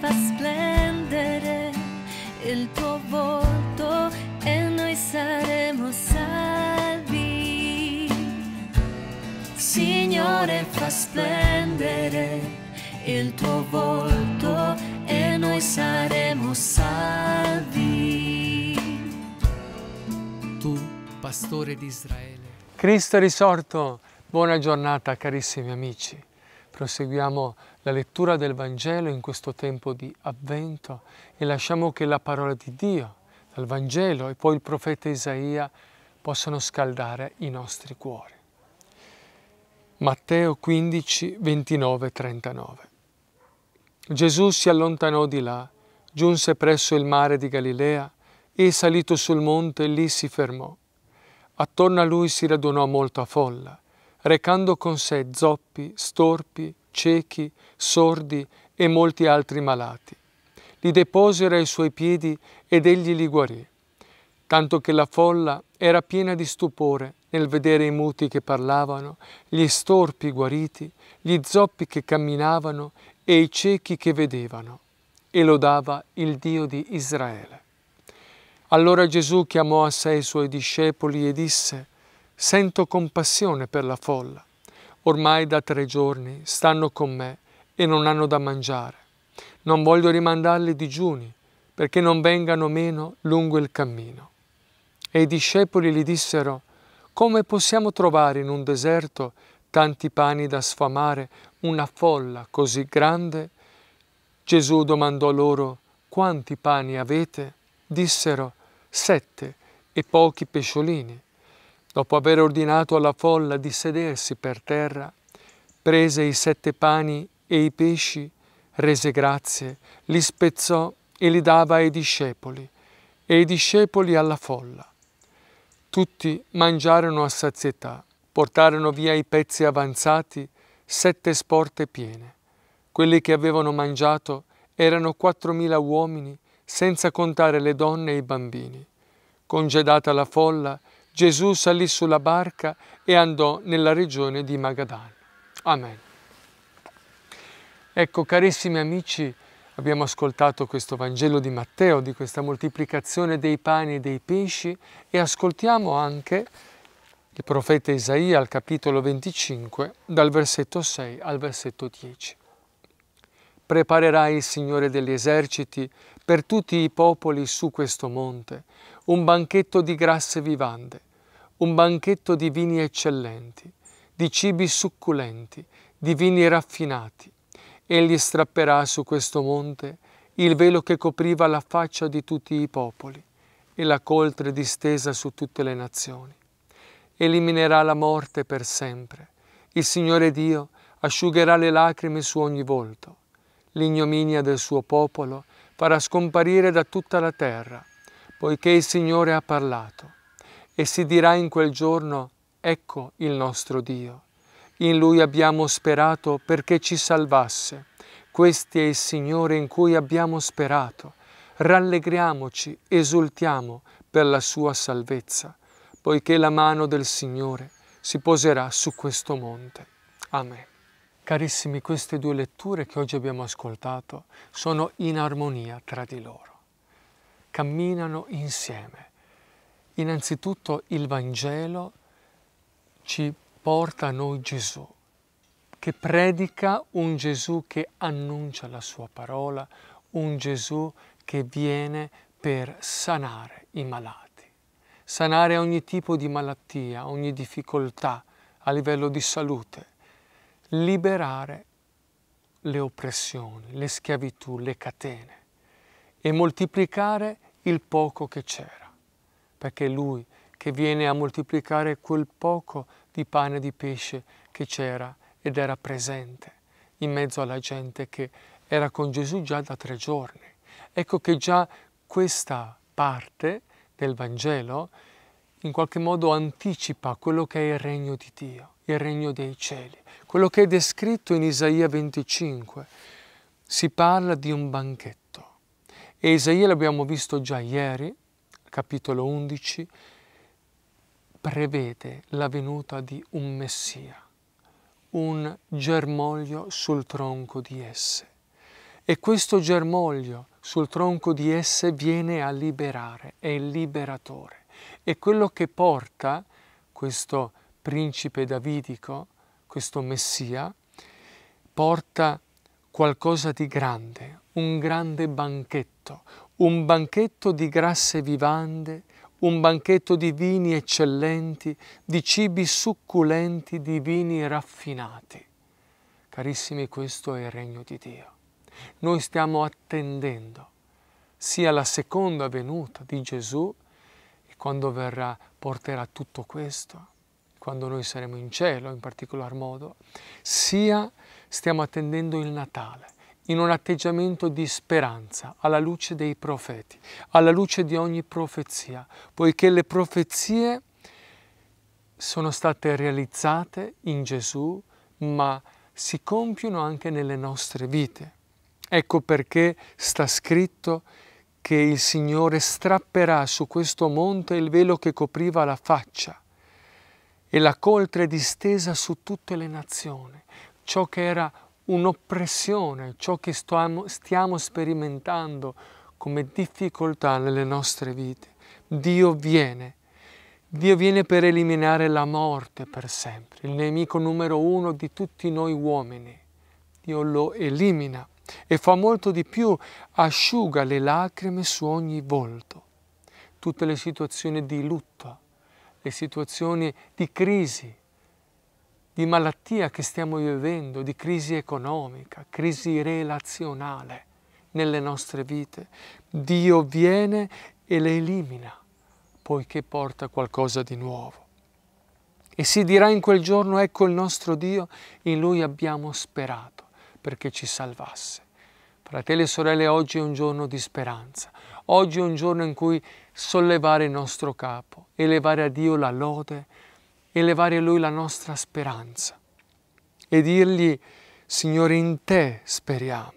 fa splendere il tuo volto e noi saremo salvi. Signore, fa splendere il tuo volto e noi saremo salvi. Tu, pastore di Israele. Cristo risorto, buona giornata carissimi amici. Proseguiamo la lettura del Vangelo in questo tempo di avvento e lasciamo che la parola di Dio, dal Vangelo e poi il profeta Isaia possano scaldare i nostri cuori. Matteo 15, 29, 39 Gesù si allontanò di là, giunse presso il mare di Galilea e salito sul monte lì si fermò. Attorno a lui si radunò molta folla recando con sé zoppi, storpi, ciechi, sordi e molti altri malati. Li deposero ai suoi piedi ed egli li guarì, tanto che la folla era piena di stupore nel vedere i muti che parlavano, gli storpi guariti, gli zoppi che camminavano e i ciechi che vedevano, e lodava il Dio di Israele. Allora Gesù chiamò a sé i suoi discepoli e disse, Sento compassione per la folla. Ormai da tre giorni stanno con me e non hanno da mangiare. Non voglio rimandarli digiuni perché non vengano meno lungo il cammino. E i discepoli gli dissero, come possiamo trovare in un deserto tanti pani da sfamare una folla così grande? Gesù domandò loro, quanti pani avete? Dissero, sette e pochi pesciolini. Dopo aver ordinato alla folla di sedersi per terra, prese i sette pani e i pesci, rese grazie, li spezzò e li dava ai discepoli, e i discepoli alla folla. Tutti mangiarono a sazietà, portarono via i pezzi avanzati, sette sporte piene. Quelli che avevano mangiato erano quattromila uomini, senza contare le donne e i bambini. Congedata la folla, Gesù salì sulla barca e andò nella regione di Magadan. Amen. Ecco, carissimi amici, abbiamo ascoltato questo Vangelo di Matteo, di questa moltiplicazione dei pani e dei pesci e ascoltiamo anche il profeta Isaia al capitolo 25, dal versetto 6 al versetto 10. Preparerai il Signore degli eserciti per tutti i popoli su questo monte, un banchetto di grasse vivande, un banchetto di vini eccellenti, di cibi succulenti, di vini raffinati. Egli strapperà su questo monte il velo che copriva la faccia di tutti i popoli e la coltre distesa su tutte le nazioni. Eliminerà la morte per sempre. Il Signore Dio asciugherà le lacrime su ogni volto. L'ignominia del suo popolo farà scomparire da tutta la terra, poiché il Signore ha parlato e si dirà in quel giorno, ecco il nostro Dio. In Lui abbiamo sperato perché ci salvasse. Questo è il Signore in cui abbiamo sperato. Rallegriamoci, esultiamo per la sua salvezza, poiché la mano del Signore si poserà su questo monte. Amen. Carissimi, queste due letture che oggi abbiamo ascoltato sono in armonia tra di loro, camminano insieme Innanzitutto il Vangelo ci porta a noi Gesù, che predica un Gesù che annuncia la sua parola, un Gesù che viene per sanare i malati, sanare ogni tipo di malattia, ogni difficoltà a livello di salute, liberare le oppressioni, le schiavitù, le catene e moltiplicare il poco che c'era perché è Lui che viene a moltiplicare quel poco di pane e di pesce che c'era ed era presente in mezzo alla gente che era con Gesù già da tre giorni. Ecco che già questa parte del Vangelo in qualche modo anticipa quello che è il regno di Dio, il regno dei cieli, quello che è descritto in Isaia 25. Si parla di un banchetto e Isaia l'abbiamo visto già ieri capitolo 11, prevede la venuta di un Messia, un germoglio sul tronco di esse. E questo germoglio sul tronco di esse viene a liberare, è il liberatore. E quello che porta questo principe davidico, questo Messia, porta qualcosa di grande, un grande banchetto, un banchetto di grasse vivande, un banchetto di vini eccellenti, di cibi succulenti, di vini raffinati. Carissimi, questo è il regno di Dio. Noi stiamo attendendo sia la seconda venuta di Gesù e quando verrà porterà tutto questo, quando noi saremo in cielo in particolar modo, sia stiamo attendendo il Natale in un atteggiamento di speranza alla luce dei profeti, alla luce di ogni profezia, poiché le profezie sono state realizzate in Gesù, ma si compiono anche nelle nostre vite. Ecco perché sta scritto che il Signore strapperà su questo monte il velo che copriva la faccia e la coltre distesa su tutte le nazioni, ciò che era un'oppressione, ciò che stiamo, stiamo sperimentando come difficoltà nelle nostre vite. Dio viene. Dio viene per eliminare la morte per sempre, il nemico numero uno di tutti noi uomini. Dio lo elimina e fa molto di più, asciuga le lacrime su ogni volto. Tutte le situazioni di lutto, le situazioni di crisi, di malattia che stiamo vivendo, di crisi economica, crisi relazionale nelle nostre vite. Dio viene e le elimina, poiché porta qualcosa di nuovo. E si dirà in quel giorno, ecco il nostro Dio, in Lui abbiamo sperato perché ci salvasse. Fratelli e sorelle, oggi è un giorno di speranza, oggi è un giorno in cui sollevare il nostro capo, elevare a Dio la lode, elevare a Lui la nostra speranza e dirgli, Signore, in te speriamo,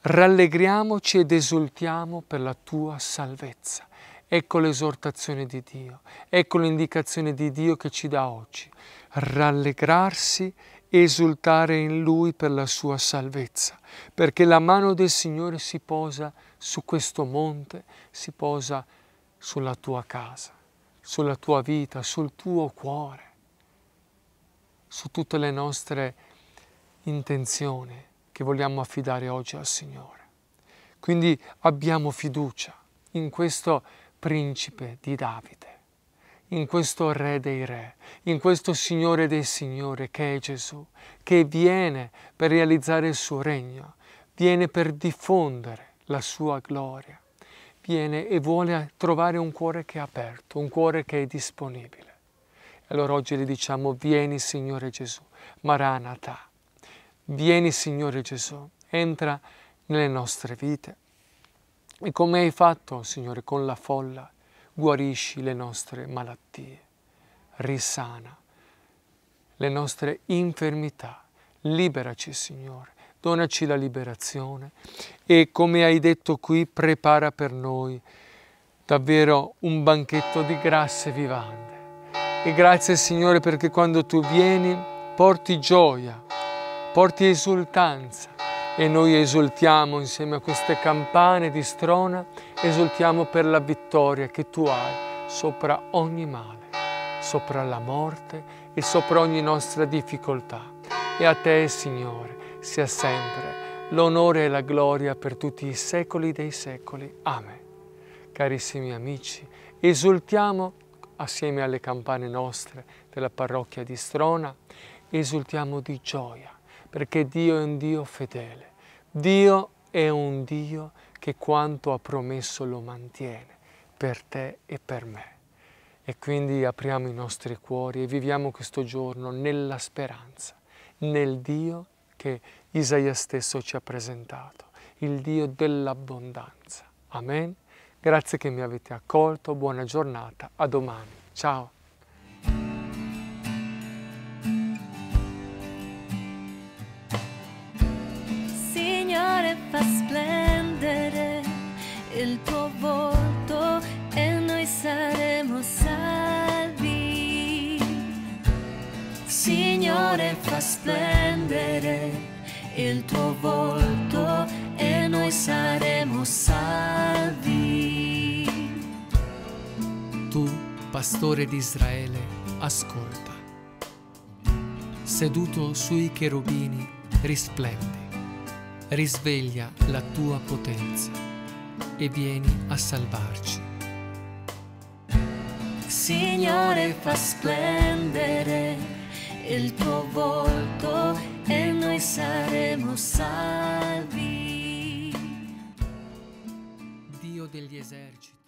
rallegriamoci ed esultiamo per la tua salvezza. Ecco l'esortazione di Dio, ecco l'indicazione di Dio che ci dà oggi, rallegrarsi esultare in Lui per la sua salvezza, perché la mano del Signore si posa su questo monte, si posa sulla tua casa sulla tua vita, sul tuo cuore, su tutte le nostre intenzioni che vogliamo affidare oggi al Signore. Quindi abbiamo fiducia in questo principe di Davide, in questo Re dei Re, in questo Signore dei Signori che è Gesù, che viene per realizzare il suo regno, viene per diffondere la sua gloria viene e vuole trovare un cuore che è aperto, un cuore che è disponibile. Allora oggi le diciamo, vieni Signore Gesù, Maranatha, vieni Signore Gesù, entra nelle nostre vite. E come hai fatto, Signore, con la folla, guarisci le nostre malattie, risana le nostre infermità, liberaci, Signore, donaci la liberazione e come hai detto qui prepara per noi davvero un banchetto di grasse vivande. E grazie Signore perché quando tu vieni porti gioia, porti esultanza e noi esultiamo insieme a queste campane di strona, esultiamo per la vittoria che tu hai sopra ogni male, sopra la morte e sopra ogni nostra difficoltà. E a te Signore sia sempre l'onore e la gloria per tutti i secoli dei secoli. Amen. Carissimi amici, esultiamo assieme alle campane nostre della parrocchia di Strona, esultiamo di gioia, perché Dio è un Dio fedele. Dio è un Dio che quanto ha promesso lo mantiene per te e per me. E quindi apriamo i nostri cuori e viviamo questo giorno nella speranza, nel Dio che Isaia stesso ci ha presentato, il Dio dell'abbondanza. Amen. Grazie che mi avete accolto, buona giornata, a domani. Ciao. Signore, fa splendere il tuo volto e noi saremo sempre. Signore fa splendere il tuo volto e noi saremo salvi. Tu, pastore di Israele, ascolta. Seduto sui cherubini, risplendi, risveglia la tua potenza e vieni a salvarci. Signore fa splendere il tuo volto il tuo volto e noi saremo salvi. Dio degli eserciti.